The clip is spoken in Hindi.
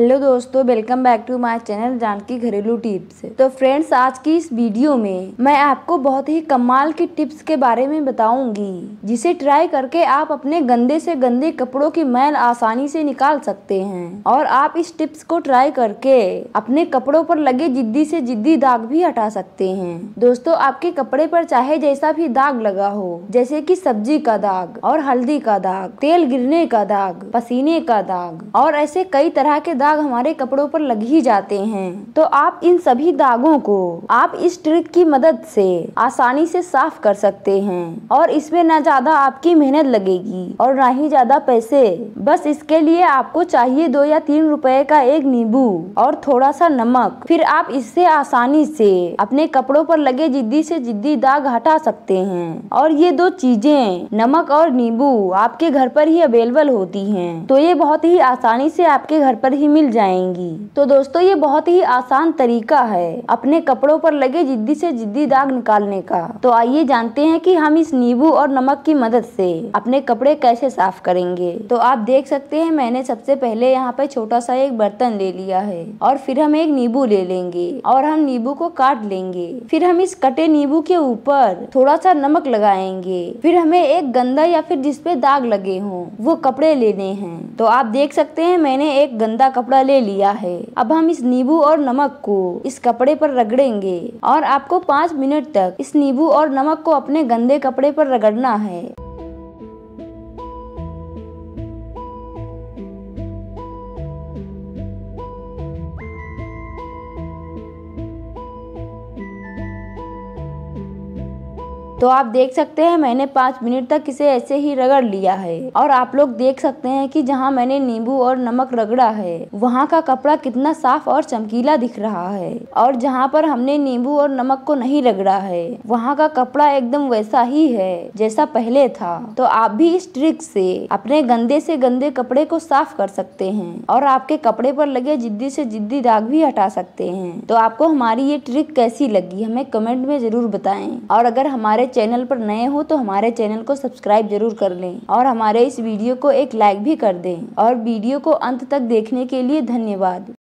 हेलो दोस्तों welcome back to my channel Janki घरेलू टिप्स तो फ्रेंड्स आज की इस वीडियो में मैं आपको बहुत ही कमाल की टिप्स के बारे में बताऊंगी जिसे ट्राई करके आप अपने गंदे से गंदे कपड़ों की मैल आसानी से निकाल सकते हैं और आप इस टिप्स को ट्राई करके अपने कपड़ों पर लगे जिद्दी से जिद्दी दाग भी हटा सकते हैं दोस्तों आपके कपड़े पर चाहे जैसा भी दाग लगा हो जैसे की सब्जी का दाग और हल्दी का दाग तेल गिरने का दाग पसीने का दाग और ऐसे कई तरह के दाग दाग हमारे कपड़ों पर लग ही जाते हैं तो आप इन सभी दागों को आप इस ट्रिक की मदद से आसानी से साफ कर सकते हैं और इसमें ना ज्यादा आपकी मेहनत लगेगी और ना ही ज्यादा पैसे बस इसके लिए आपको चाहिए दो या तीन रुपए का एक नींबू और थोड़ा सा नमक फिर आप इससे आसानी से अपने कपड़ों पर लगे जिद्दी से जिद्दी दाग हटा सकते हैं और ये दो चीजें नमक और नींबू आपके घर पर ही अवेलेबल होती हैं तो ये बहुत ही आसानी से आपके घर पर ही मिल मिल जाएंगी तो दोस्तों ये बहुत ही आसान तरीका है अपने कपड़ों पर लगे जिद्दी से जिद्दी दाग निकालने का तो आइए जानते हैं कि हम इस नींबू और नमक की मदद से अपने कपड़े कैसे साफ करेंगे तो आप देख सकते हैं मैंने सबसे पहले यहाँ पे छोटा सा एक बर्तन ले लिया है और फिर हम एक नींबू ले लेंगे और हम नींबू को काट लेंगे फिर हम इस कटे नींबू के ऊपर थोड़ा सा नमक लगाएंगे फिर हमें एक गंदा या फिर जिसपे दाग लगे हों वो कपड़े लेने हैं तो आप देख सकते हैं मैंने एक गंदा कपड़ा ले लिया है अब हम इस नींबू और नमक को इस कपड़े पर रगड़ेंगे और आपको पाँच मिनट तक इस नींबू और नमक को अपने गंदे कपड़े पर रगड़ना है तो आप देख सकते हैं मैंने पाँच मिनट तक इसे ऐसे ही रगड़ लिया है और आप लोग देख सकते हैं कि जहाँ मैंने नींबू और नमक रगड़ा है वहाँ का कपड़ा कितना साफ और चमकीला दिख रहा है और जहाँ पर हमने नींबू और नमक को नहीं रगड़ा है वहाँ का कपड़ा एकदम वैसा ही है जैसा पहले था तो आप भी इस ट्रिक से अपने गंदे से गंदे कपड़े को साफ कर सकते हैं और आपके कपड़े पर लगे जिद्दी से जिद्दी दाग भी हटा सकते हैं तो आपको हमारी ये ट्रिक कैसी लगी हमें कमेंट में जरूर बताएं और अगर हमारे चैनल पर नए हो तो हमारे चैनल को सब्सक्राइब जरूर कर लें और हमारे इस वीडियो को एक लाइक भी कर दें और वीडियो को अंत तक देखने के लिए धन्यवाद